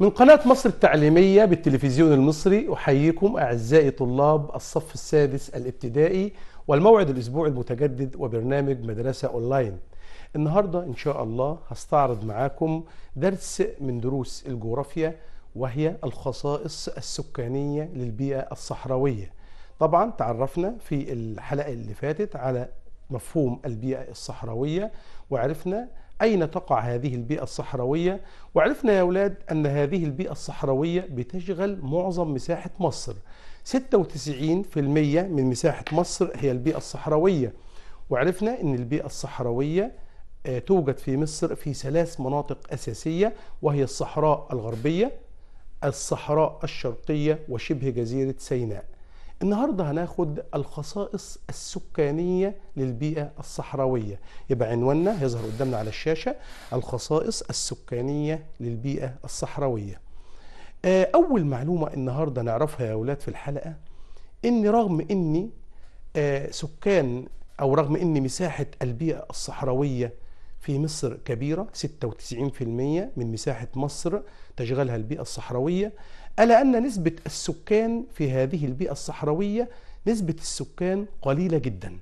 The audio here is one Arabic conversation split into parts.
من قناة مصر التعليمية بالتلفزيون المصري أحييكم أعزائي طلاب الصف السادس الابتدائي والموعد الأسبوعي المتجدد وبرنامج مدرسة أونلاين النهاردة إن شاء الله هستعرض معاكم درس من دروس الجغرافيا وهي الخصائص السكانية للبيئة الصحراوية طبعا تعرفنا في الحلقة اللي فاتت على مفهوم البيئة الصحراوية وعرفنا أين تقع هذه البيئة الصحراوية وعرفنا يا أولاد أن هذه البيئة الصحراوية بتشغل معظم مساحة مصر 96% من مساحة مصر هي البيئة الصحراوية وعرفنا أن البيئة الصحراوية آه، توجد في مصر في ثلاث مناطق أساسية وهي الصحراء الغربية الصحراء الشرقية وشبه جزيرة سيناء النهاردة هناخد الخصائص السكانية للبيئة الصحراوية يبقى عنواننا يظهر قدامنا على الشاشة الخصائص السكانية للبيئة الصحراوية آه، أول معلومة النهاردة نعرفها يا أولاد في الحلقة إن رغم أن آه، سكان أو رغم إن مساحة البيئة الصحراوية في مصر كبيرة 96% من مساحة مصر تشغلها البيئة الصحراوية ألا أن نسبة السكان في هذه البيئة الصحراوية نسبة السكان قليلة جدا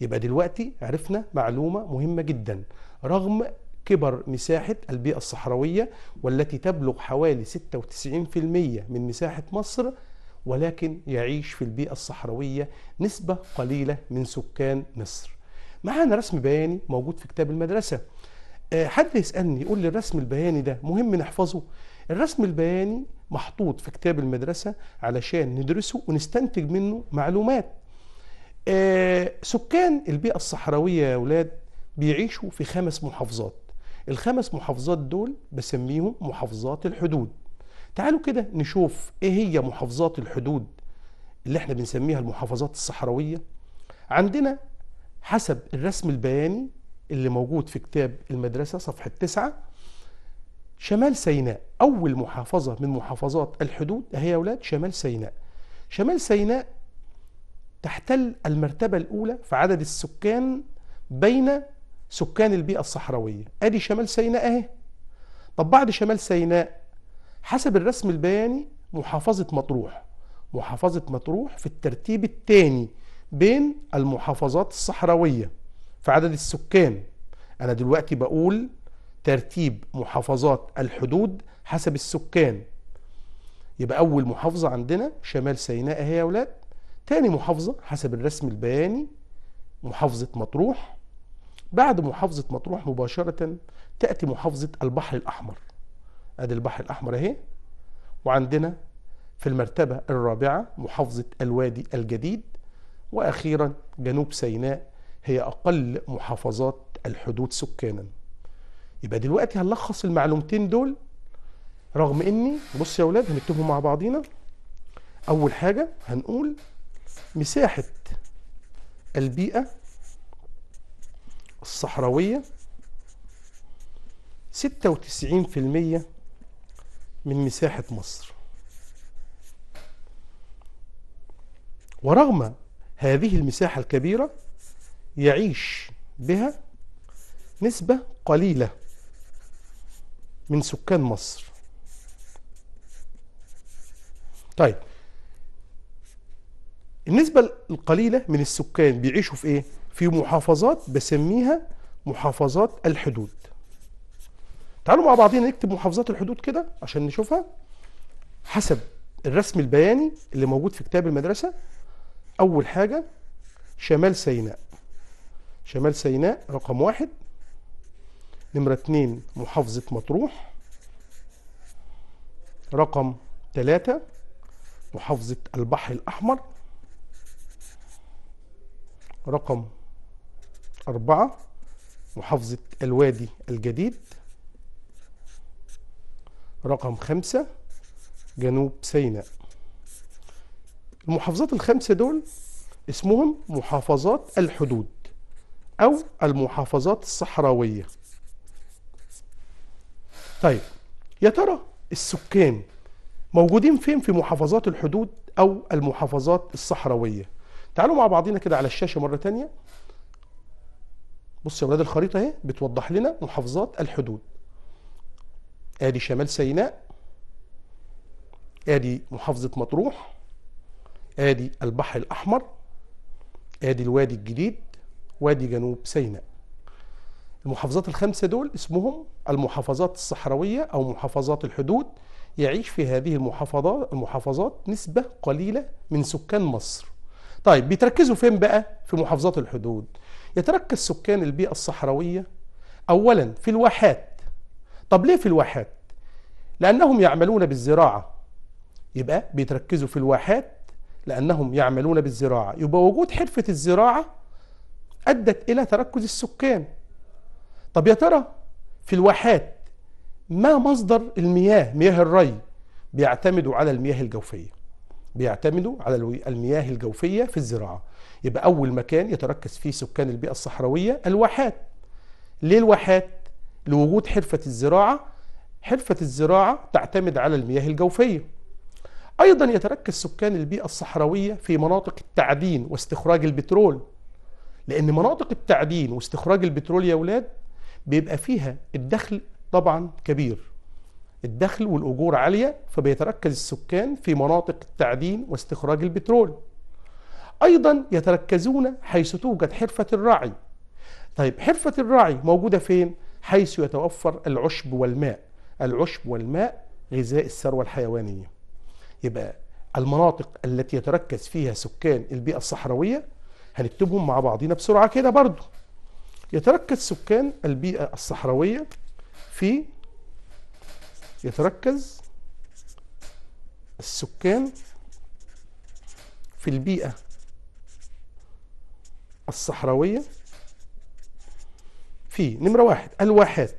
يبقى دلوقتي عرفنا معلومة مهمة جدا رغم كبر مساحة البيئة الصحراوية والتي تبلغ حوالي 96% من مساحة مصر ولكن يعيش في البيئة الصحراوية نسبة قليلة من سكان مصر معانا رسم بياني موجود في كتاب المدرسة آه، حد يسألني يقول لي الرسم البياني ده مهم نحفظه الرسم البياني محطوط في كتاب المدرسة علشان ندرسه ونستنتج منه معلومات آه، سكان البيئة الصحراوية يا ولاد بيعيشوا في خمس محافظات الخمس محافظات دول بسميهم محافظات الحدود تعالوا كده نشوف ايه هي محافظات الحدود اللي احنا بنسميها المحافظات الصحراوية عندنا حسب الرسم البياني اللي موجود في كتاب المدرسة صفحة 9 شمال سيناء أول محافظة من محافظات الحدود هي يا أولاد شمال سيناء شمال سيناء تحتل المرتبة الأولى في عدد السكان بين سكان البيئة الصحراوية أدي شمال سيناء أهي طب بعد شمال سيناء حسب الرسم البياني محافظة مطروح محافظة مطروح في الترتيب الثاني بين المحافظات الصحراوية في عدد السكان أنا دلوقتي بقول ترتيب محافظات الحدود حسب السكان يبقى أول محافظة عندنا شمال سيناء هي يا أولاد تاني محافظة حسب الرسم البياني محافظة مطروح بعد محافظة مطروح مباشرة تأتي محافظة البحر الأحمر أدي البحر الأحمر أهي وعندنا في المرتبة الرابعة محافظة الوادي الجديد وأخيرا جنوب سيناء هي أقل محافظات الحدود سكانا يبقى دلوقتي هنلخص المعلومتين دول رغم اني بص يا اولاد هنكتبهم مع بعضينا اول حاجه هنقول مساحه البيئه الصحراويه ستة وتسعين في المية من مساحه مصر ورغم هذه المساحه الكبيره يعيش بها نسبه قليله من سكان مصر طيب النسبة القليلة من السكان بيعيشوا في ايه؟ في محافظات بسميها محافظات الحدود تعالوا مع بعضين نكتب محافظات الحدود كده عشان نشوفها حسب الرسم البياني اللي موجود في كتاب المدرسة أول حاجة شمال سيناء شمال سيناء رقم واحد نمرة اتنين محافظة مطروح رقم تلاتة محافظة البحر الأحمر رقم أربعة محافظة الوادي الجديد رقم خمسة جنوب سيناء المحافظات الخمسة دول اسمهم محافظات الحدود أو المحافظات الصحراوية طيب يا ترى السكان موجودين فين في محافظات الحدود او المحافظات الصحراويه تعالوا مع بعضينا كده على الشاشه مره تانية بص يا ولاد الخريطه اهي بتوضح لنا محافظات الحدود ادي شمال سيناء ادي محافظه مطروح ادي البحر الاحمر ادي الوادي الجديد وادي جنوب سيناء المحافظات الخمسة دول اسمهم المحافظات الصحراوية أو محافظات الحدود يعيش في هذه المحافظات المحافظات نسبة قليلة من سكان مصر طيب بيتركزوا فين بقى في محافظات الحدود يتركز سكان البيئة الصحراوية أولا في الواحات طب ليه في الواحات لأنهم يعملون بالزراعة يبقى بيتركزوا في الواحات لأنهم يعملون بالزراعة يبقى وجود حرفة الزراعة أدت إلى تركز السكان طب يا ترى في الواحات ما مصدر المياه مياه الري بيعتمدوا على المياه الجوفية بيعتمدوا على المياه الجوفية في الزراعة يبقى أول مكان يتركز فيه سكان البيئة الصحراوية الواحات ليه الواحات؟ لوجود حرفة الزراعة حرفة الزراعة تعتمد على المياه الجوفية أيضا يتركز سكان البيئة الصحراوية في مناطق التعدين واستخراج البترول لأن مناطق التعدين واستخراج البترول يا أولاد بيبقى فيها الدخل طبعا كبير الدخل والأجور عالية فبيتركز السكان في مناطق التعدين واستخراج البترول أيضا يتركزون حيث توجد حرفة الرعي طيب حرفة الرعي موجودة فين؟ حيث يتوفر العشب والماء العشب والماء غذاء الثروة الحيوانية يبقى المناطق التي يتركز فيها سكان البيئة الصحراوية هنكتبهم مع بعضنا بسرعة كده برضه يتركز سكان البيئة الصحراوية في يتركز السكان في البيئة الصحراوية في نمرة واحد الواحات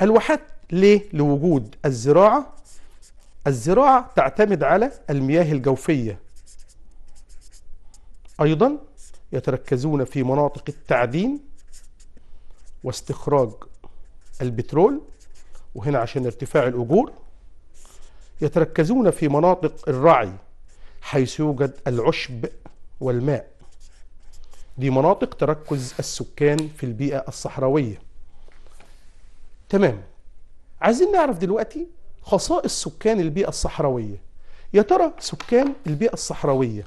الواحات ليه؟ لوجود الزراعة الزراعة تعتمد على المياه الجوفية أيضا يتركزون في مناطق التعدين واستخراج البترول وهنا عشان ارتفاع الأجور يتركزون في مناطق الرعي حيث يوجد العشب والماء دي مناطق تركز السكان في البيئة الصحراوية تمام عايزين نعرف دلوقتي خصائص سكان البيئة الصحراوية يا ترى سكان البيئة الصحراوية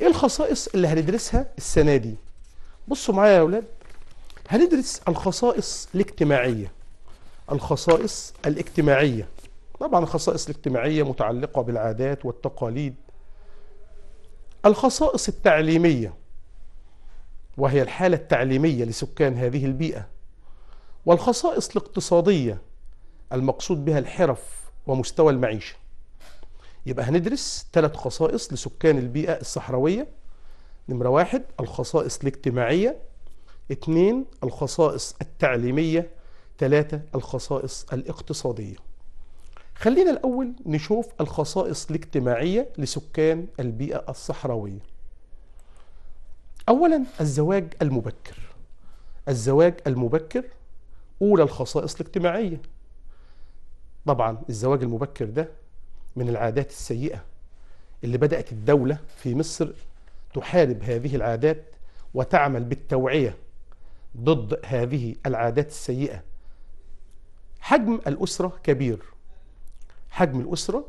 ايه الخصائص اللي هندرسها السنة دي بصوا معايا يا اولاد هندرس الخصائص الاجتماعية الخصائص الاجتماعية طبعا الخصائص الاجتماعية متعلقة بالعادات والتقاليد الخصائص التعليمية وهي الحالة التعليمية لسكان هذه البيئة والخصائص الاقتصادية المقصود بها الحرف ومستوى المعيشة يبقى هندرس ثلاث خصائص لسكان البيئة الصحراوية نمرة واحد الخصائص الاجتماعية اثنين الخصائص التعليمية ثلاثة الخصائص الاقتصادية خلينا الأول نشوف الخصائص الاجتماعية لسكان البيئة الصحراوية أولا الزواج المبكر الزواج المبكر أولى الخصائص الاجتماعية طبعا الزواج المبكر ده من العادات السيئة اللي بدأت الدولة في مصر تحارب هذه العادات وتعمل بالتوعية ضد هذه العادات السيئة حجم الأسرة كبير حجم الأسرة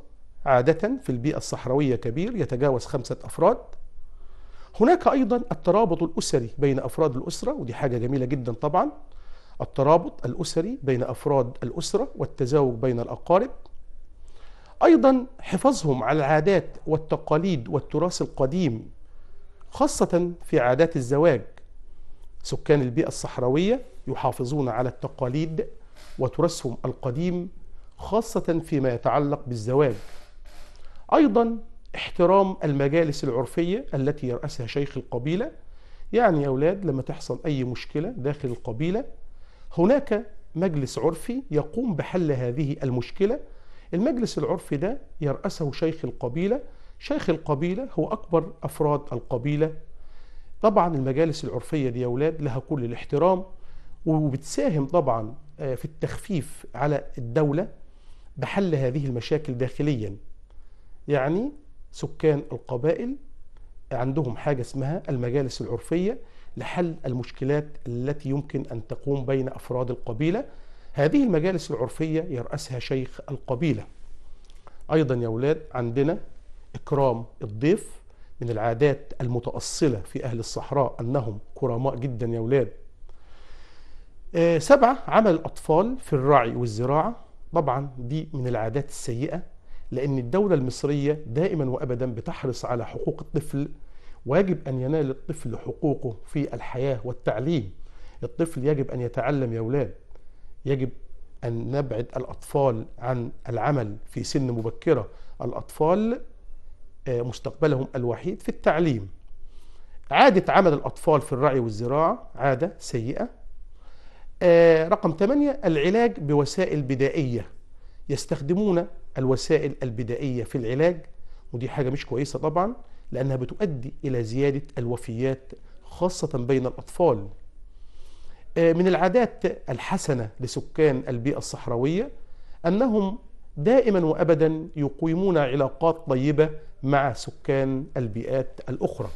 عادة في البيئة الصحراوية كبير يتجاوز خمسة أفراد هناك أيضا الترابط الأسري بين أفراد الأسرة ودي حاجة جميلة جدا طبعا الترابط الأسري بين أفراد الأسرة والتزاوج بين الأقارب أيضا حفاظهم على العادات والتقاليد والتراث القديم خاصة في عادات الزواج سكان البيئة الصحراوية يحافظون على التقاليد وتراثهم القديم خاصة فيما يتعلق بالزواج أيضا احترام المجالس العرفية التي يرأسها شيخ القبيلة يعني يا أولاد لما تحصل أي مشكلة داخل القبيلة هناك مجلس عرفي يقوم بحل هذه المشكلة المجلس العرفي ده يرأسه شيخ القبيلة شيخ القبيلة هو أكبر أفراد القبيلة طبعا المجالس العرفية دي يا أولاد لها كل الاحترام وبتساهم طبعا آه، في التخفيف على الدولة بحل هذه المشاكل داخليا يعني سكان القبائل عندهم حاجة اسمها المجالس العرفية لحل المشكلات التي يمكن أن تقوم بين أفراد القبيلة هذه المجالس العرفية يرأسها شيخ القبيلة أيضا يا أولاد عندنا إكرام الضيف من العادات المتأصلة في أهل الصحراء أنهم كرماء جدا يا ولاد آه، سبعة عمل الأطفال في الرعي والزراعة طبعا دي من العادات السيئة لأن الدولة المصرية دائما وأبدا بتحرص على حقوق الطفل ويجب أن ينال الطفل حقوقه في الحياة والتعليم الطفل يجب أن يتعلم يا ولاد يجب أن نبعد الأطفال عن العمل في سن مبكرة الأطفال مستقبلهم الوحيد في التعليم عادة عمل الأطفال في الرعي والزراعة عادة سيئة آه، رقم 8 العلاج بوسائل بدائية يستخدمون الوسائل البدائية في العلاج ودي حاجة مش كويسة طبعا لأنها بتؤدي إلى زيادة الوفيات خاصة بين الأطفال آه، من العادات الحسنة لسكان البيئة الصحراوية أنهم دائما وأبدا يقيمون علاقات طيبة مع سكان البيئات الأخرى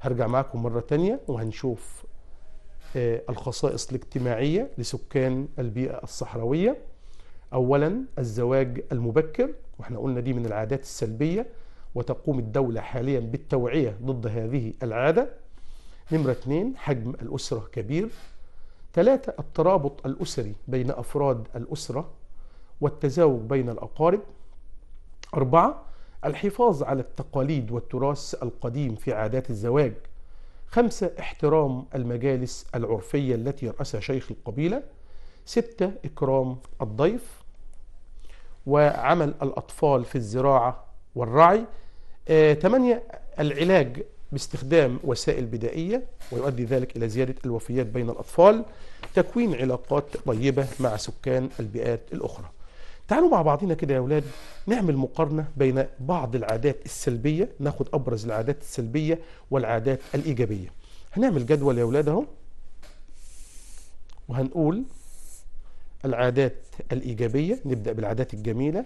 هرجع معكم مرة تانية وهنشوف آه، الخصائص الاجتماعية لسكان البيئة الصحراوية أولا الزواج المبكر واحنا قلنا دي من العادات السلبية وتقوم الدولة حاليا بالتوعية ضد هذه العادة نمرة اثنين حجم الأسرة كبير ثلاثة الترابط الأسري بين أفراد الأسرة والتزاوج بين الأقارب أربعة الحفاظ على التقاليد والتراث القديم في عادات الزواج خمسة احترام المجالس العرفية التي يرأسها شيخ القبيلة ستة إكرام الضيف وعمل الأطفال في الزراعة والرعي آه، ثمانية العلاج باستخدام وسائل بدائية ويؤدي ذلك إلى زيادة الوفيات بين الأطفال تكوين علاقات طيبة مع سكان البيئات الأخرى تعالوا مع بعضينا كده يا اولاد نعمل مقارنة بين بعض العادات السلبية ناخد أبرز العادات السلبية والعادات الإيجابية هنعمل جدول يا اولاد اهو وهنقول العادات الإيجابية نبدأ بالعادات الجميلة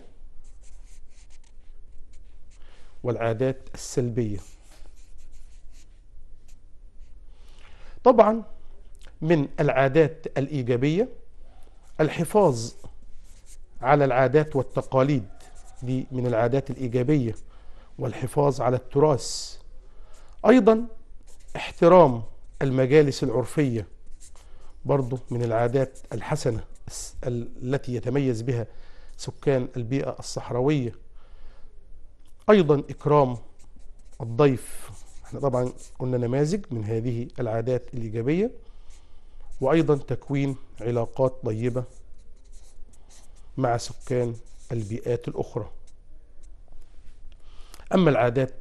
والعادات السلبية طبعا من العادات الإيجابية الحفاظ على العادات والتقاليد دي من العادات الإيجابية والحفاظ على التراث أيضا احترام المجالس العرفية برضه من العادات الحسنة التي يتميز بها سكان البيئة الصحراوية أيضا إكرام الضيف احنا طبعا قلنا نماذج من هذه العادات الإيجابية وأيضا تكوين علاقات طيبة مع سكان البيئات الأخرى أما العادات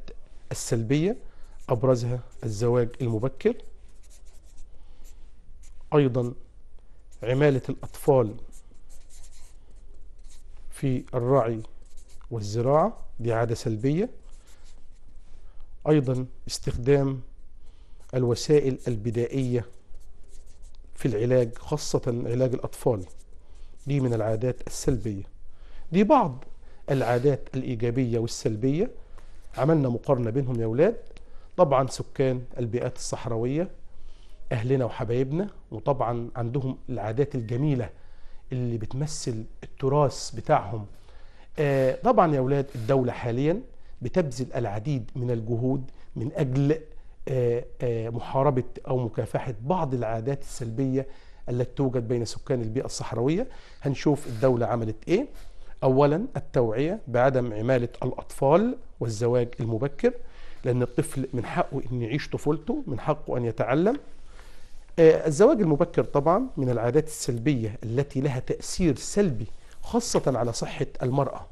السلبية أبرزها الزواج المبكر أيضا عمالة الأطفال في الرعي والزراعة دي عادة سلبية أيضا استخدام الوسائل البدائية في العلاج خاصة علاج الأطفال دي من العادات السلبية دي بعض العادات الإيجابية والسلبية عملنا مقارنة بينهم يا أولاد طبعا سكان البيئات الصحراوية أهلنا وحبايبنا وطبعا عندهم العادات الجميلة اللي بتمثل التراث بتاعهم آه طبعا يا أولاد الدولة حاليا بتبذل العديد من الجهود من أجل آه آه محاربة أو مكافحة بعض العادات السلبية التي توجد بين سكان البيئة الصحراوية هنشوف الدولة عملت إيه أولا التوعية بعدم عمالة الأطفال والزواج المبكر لأن الطفل من حقه أن يعيش طفولته من حقه أن يتعلم آه، الزواج المبكر طبعا من العادات السلبية التي لها تأثير سلبي خاصة على صحة المرأة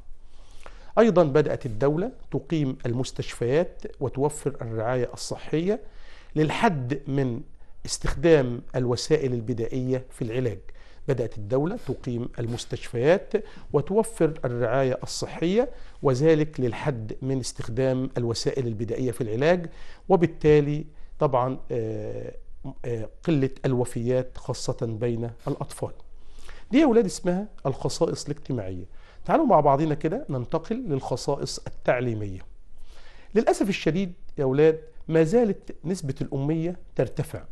أيضا بدأت الدولة تقيم المستشفيات وتوفر الرعاية الصحية للحد من استخدام الوسائل البدائية في العلاج بدأت الدولة تقيم المستشفيات وتوفر الرعاية الصحية وذلك للحد من استخدام الوسائل البدائية في العلاج وبالتالي طبعا آه، آه، قلة الوفيات خاصة بين الأطفال دي يا اسمها الخصائص الاجتماعية تعالوا مع بعضنا كده ننتقل للخصائص التعليمية للأسف الشديد يا أولاد ما زالت نسبة الأمية ترتفع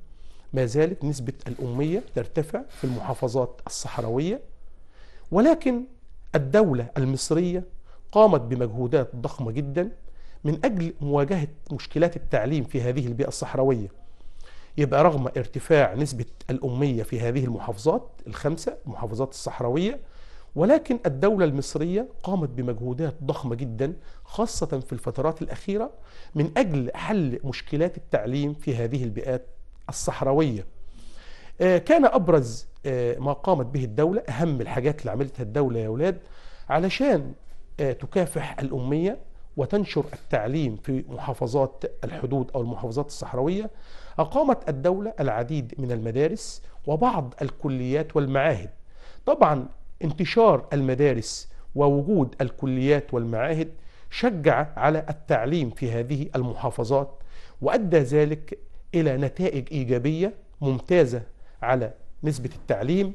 ما زالت نسبة الأمية ترتفع في المحافظات الصحراوية ولكن الدولة المصرية قامت بمجهودات ضخمة جدا من أجل مواجهة مشكلات التعليم في هذه البيئة الصحراوية يبقى رغم ارتفاع نسبة الأمية في هذه المحافظات الخمسة المحافظات الصحراوية ولكن الدولة المصرية قامت بمجهودات ضخمة جدا خاصة في الفترات الأخيرة من أجل حل مشكلات التعليم في هذه البيئات الصحراوية آه، كان أبرز آه، ما قامت به الدولة أهم الحاجات اللي عملتها الدولة يا أولاد علشان آه، تكافح الأمية وتنشر التعليم في محافظات الحدود أو المحافظات الصحراوية أقامت الدولة العديد من المدارس وبعض الكليات والمعاهد طبعا انتشار المدارس ووجود الكليات والمعاهد شجع على التعليم في هذه المحافظات وأدى ذلك إلى نتائج إيجابية ممتازة على نسبة التعليم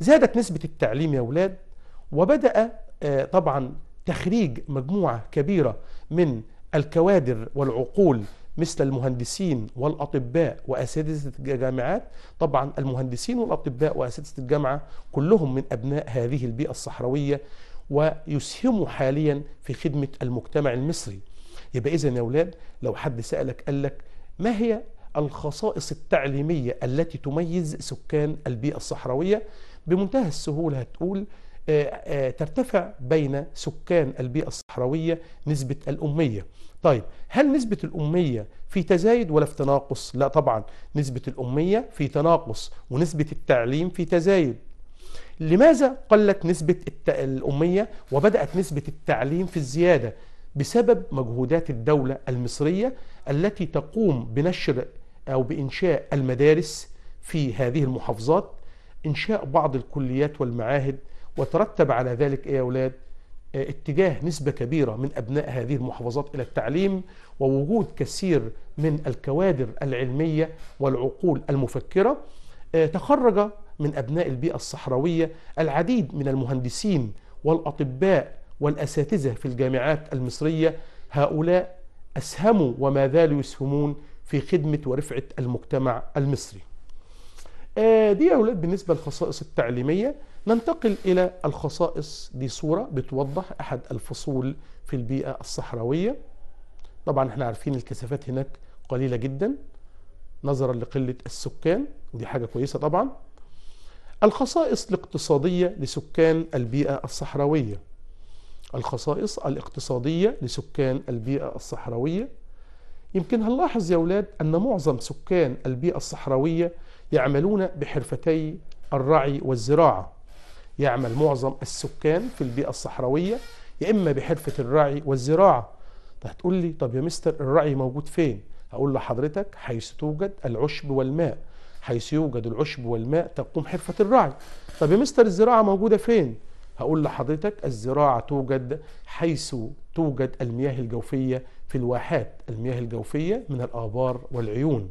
زادت نسبة التعليم يا أولاد وبدأ آه، طبعا تخريج مجموعة كبيرة من الكوادر والعقول مثل المهندسين والأطباء وأساتذة الجامعات طبعا المهندسين والأطباء وأساتذة الجامعة كلهم من أبناء هذه البيئة الصحراوية ويسهموا حاليا في خدمة المجتمع المصري يبقى إذا يا أولاد لو حد سألك قال لك ما هي الخصائص التعليمية التي تميز سكان البيئة الصحراوية بمنتهى السهولة هتقول آه، آه، ترتفع بين سكان البيئة الصحراوية نسبة الأمية طيب هل نسبة الأمية في تزايد ولا في تناقص؟ لا طبعا نسبة الأمية في تناقص ونسبة التعليم في تزايد لماذا قلت نسبة الأمية وبدأت نسبة التعليم في الزيادة؟ بسبب مجهودات الدولة المصرية التي تقوم بنشر أو بإنشاء المدارس في هذه المحافظات إنشاء بعض الكليات والمعاهد وترتب على ذلك إيه يا أولاد آه، اتجاه نسبة كبيرة من أبناء هذه المحافظات إلى التعليم ووجود كثير من الكوادر العلمية والعقول المفكرة آه، تخرج من أبناء البيئة الصحراوية العديد من المهندسين والأطباء والأساتذة في الجامعات المصرية هؤلاء أسهموا وما زالوا يسهمون في خدمة ورفعة المجتمع المصري آه، دي يا أولاد بالنسبة للخصائص التعليمية ننتقل إلى الخصائص دي صورة بتوضح أحد الفصول في البيئة الصحراوية طبعا احنا عارفين الكثافات هناك قليلة جدا نظرا لقلة السكان ودي حاجة كويسة طبعا الخصائص الاقتصادية لسكان البيئة الصحراوية الخصائص الاقتصادية لسكان البيئة الصحراوية يمكن هنلاحظ يا أولاد أن معظم سكان البيئة الصحراوية يعملون بحرفتي الرعي والزراعة يعمل معظم السكان في البيئة الصحراوية يا إما بحرفة الرعي والزراعة هتقول لي طب يا مستر الرعي موجود فين هقول لحضرتك حيث توجد العشب والماء حيث يوجد العشب والماء تقوم حرفة الرعي طب يا مستر الزراعة موجودة فين هقول لحضرتك الزراعة توجد حيث توجد المياه الجوفية في الواحات المياه الجوفية من الآبار والعيون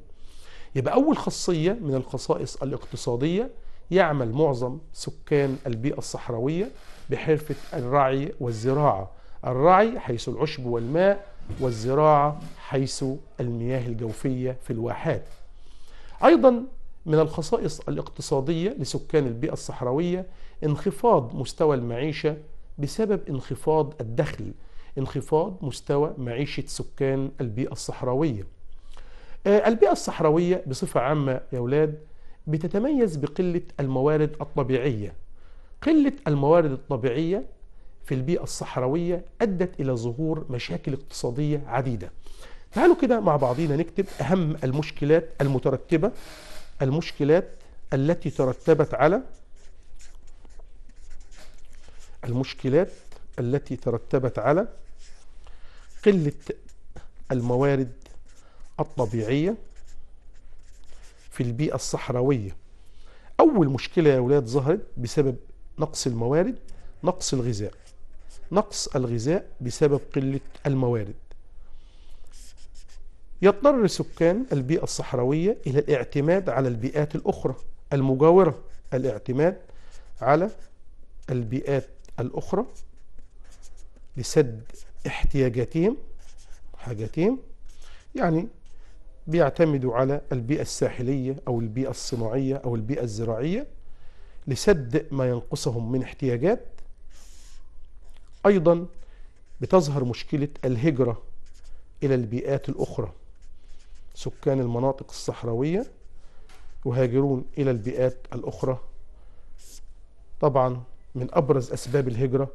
يبقى أول خاصية من الخصائص الاقتصادية يعمل معظم سكان البيئة الصحراوية بحرفة الرعي والزراعة الرعي حيث العشب والماء والزراعة حيث المياه الجوفية في الواحات أيضا من الخصائص الاقتصادية لسكان البيئة الصحراوية انخفاض مستوى المعيشة بسبب انخفاض الدخل انخفاض مستوى معيشة سكان البيئة الصحراوية آه، البيئة الصحراوية بصفة عامة يا أولاد بتتميز بقلة الموارد الطبيعية قلة الموارد الطبيعية في البيئة الصحراوية أدت إلى ظهور مشاكل اقتصادية عديدة تعالوا كده مع بعضينا نكتب أهم المشكلات المترتبة المشكلات التي ترتبت على المشكلات التي ترتبت على قلة الموارد الطبيعية في البيئة الصحراوية أول مشكلة يا أولاد ظهرت بسبب نقص الموارد نقص الغذاء نقص الغذاء بسبب قلة الموارد يضطر سكان البيئة الصحراوية إلى الاعتماد على البيئات الأخرى المجاورة الاعتماد على البيئات الأخرى لسد احتياجاتهم حاجاتهم يعني بيعتمدوا على البيئة الساحلية أو البيئة الصناعية أو البيئة الزراعية لسد ما ينقصهم من احتياجات أيضا بتظهر مشكلة الهجرة إلى البيئات الأخرى سكان المناطق الصحراوية يهاجرون إلى البيئات الأخرى طبعا من أبرز أسباب الهجرة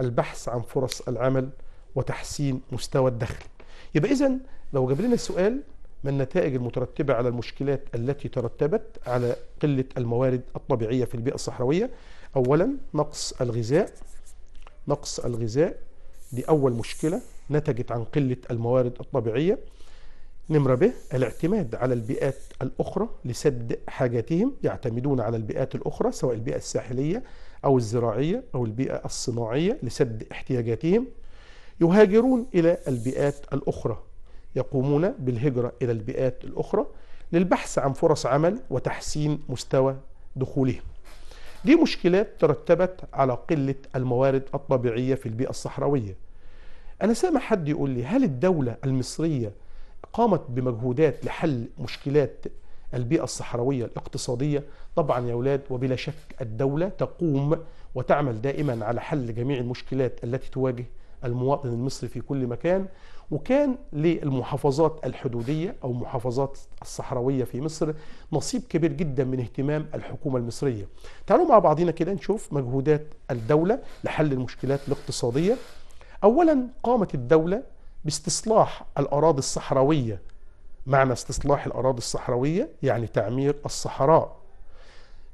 البحث عن فرص العمل وتحسين مستوى الدخل يبقى إذا لو جاب لنا السؤال ما النتائج المترتبة على المشكلات التي ترتبت على قلة الموارد الطبيعية في البيئة الصحراوية أولا نقص الغذاء نقص الغذاء دي أول مشكلة نتجت عن قلة الموارد الطبيعية نمرة ب الاعتماد على البيئات الأخرى لسد حاجاتهم يعتمدون على البيئات الأخرى سواء البيئة الساحلية أو الزراعية أو البيئة الصناعية لسد احتياجاتهم يهاجرون إلى البيئات الأخرى يقومون بالهجرة إلى البيئات الأخرى للبحث عن فرص عمل وتحسين مستوى دخولهم دي مشكلات ترتبت على قلة الموارد الطبيعية في البيئة الصحراوية أنا سامع حد يقول لي هل الدولة المصرية قامت بمجهودات لحل مشكلات البيئة الصحراوية الاقتصادية طبعا يا أولاد وبلا شك الدولة تقوم وتعمل دائما على حل جميع المشكلات التي تواجه المواطن المصري في كل مكان وكان للمحافظات الحدودية أو محافظات الصحراوية في مصر نصيب كبير جدا من اهتمام الحكومة المصرية تعالوا مع بعضنا كده نشوف مجهودات الدولة لحل المشكلات الاقتصادية أولا قامت الدولة باستصلاح الأراضي الصحراوية معنى استصلاح الأراضي الصحراوية يعني تعمير الصحراء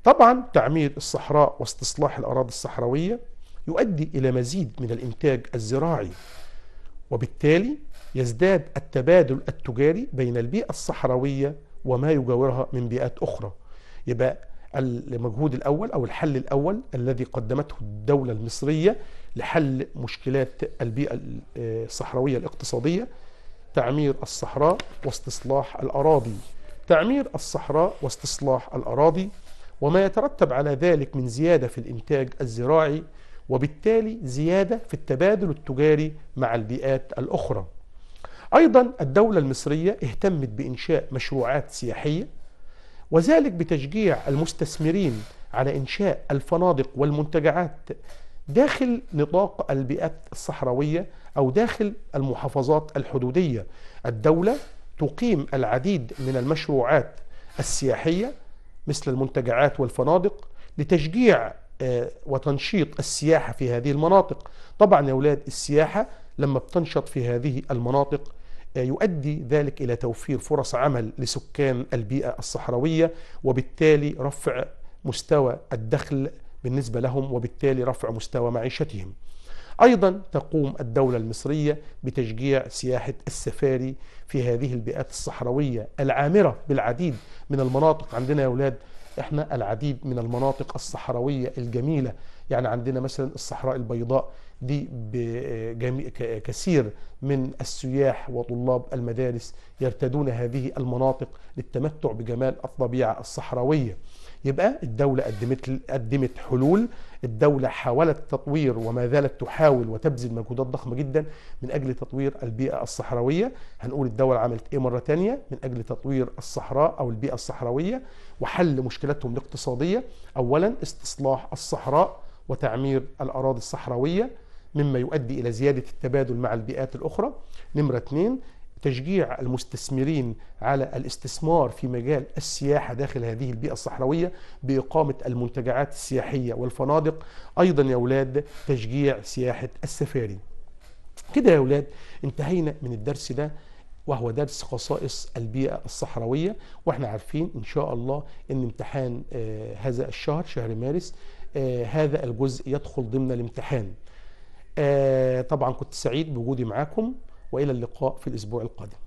طبعا تعمير الصحراء واستصلاح الأراضي الصحراوية يؤدي إلى مزيد من الإنتاج الزراعي وبالتالي يزداد التبادل التجاري بين البيئة الصحراوية وما يجاورها من بيئات أخرى يبقى المجهود الأول أو الحل الأول الذي قدمته الدولة المصرية لحل مشكلات البيئة آه، الصحراوية الاقتصادية تعمير الصحراء واستصلاح الأراضي تعمير الصحراء واستصلاح الأراضي وما يترتب على ذلك من زيادة في الإنتاج الزراعي وبالتالي زيادة في التبادل التجاري مع البيئات الأخرى أيضا الدولة المصرية اهتمت بإنشاء مشروعات سياحية وذلك بتشجيع المستثمرين على إنشاء الفنادق والمنتجعات داخل نطاق البيئات الصحراوية أو داخل المحافظات الحدودية الدولة تقيم العديد من المشروعات السياحية مثل المنتجعات والفنادق لتشجيع آه، وتنشيط السياحة في هذه المناطق طبعا يا أولاد السياحة لما بتنشط في هذه المناطق آه، يؤدي ذلك إلى توفير فرص عمل لسكان البيئة الصحراوية وبالتالي رفع مستوى الدخل بالنسبة لهم وبالتالي رفع مستوى معيشتهم أيضا تقوم الدولة المصرية بتشجيع سياحة السفاري في هذه البيئات الصحراوية العامرة بالعديد من المناطق عندنا يا أولاد احنا العديد من المناطق الصحراوية الجميلة يعني عندنا مثلا الصحراء البيضاء دي كثير من السياح وطلاب المدارس يرتدون هذه المناطق للتمتع بجمال الطبيعة الصحراوية يبقى الدولة قدمت قدمت حلول الدولة حاولت تطوير وما زالت تحاول وتبذل مجهودات ضخمة جدا من أجل تطوير البيئة الصحراوية هنقول الدولة عملت إيه مرة تانية من أجل تطوير الصحراء أو البيئة الصحراوية وحل مشكلاتهم الاقتصادية أولا استصلاح الصحراء وتعمير الأراضي الصحراوية مما يؤدي إلى زيادة التبادل مع البيئات الأخرى نمرة اثنين تشجيع المستثمرين على الاستثمار في مجال السياحة داخل هذه البيئة الصحراوية بإقامة المنتجعات السياحية والفنادق أيضا يا أولاد تشجيع سياحة السفاري كده يا أولاد انتهينا من الدرس ده وهو درس خصائص البيئة الصحراوية واحنا عارفين ان شاء الله ان امتحان آه، هذا الشهر شهر مارس آه، هذا الجزء يدخل ضمن الامتحان آه، طبعا كنت سعيد بوجودي معاكم والى اللقاء في الاسبوع القادم